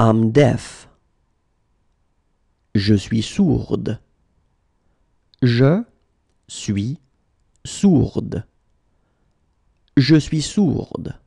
I'm deaf. Je suis sourde. Je suis sourde. Je suis sourde.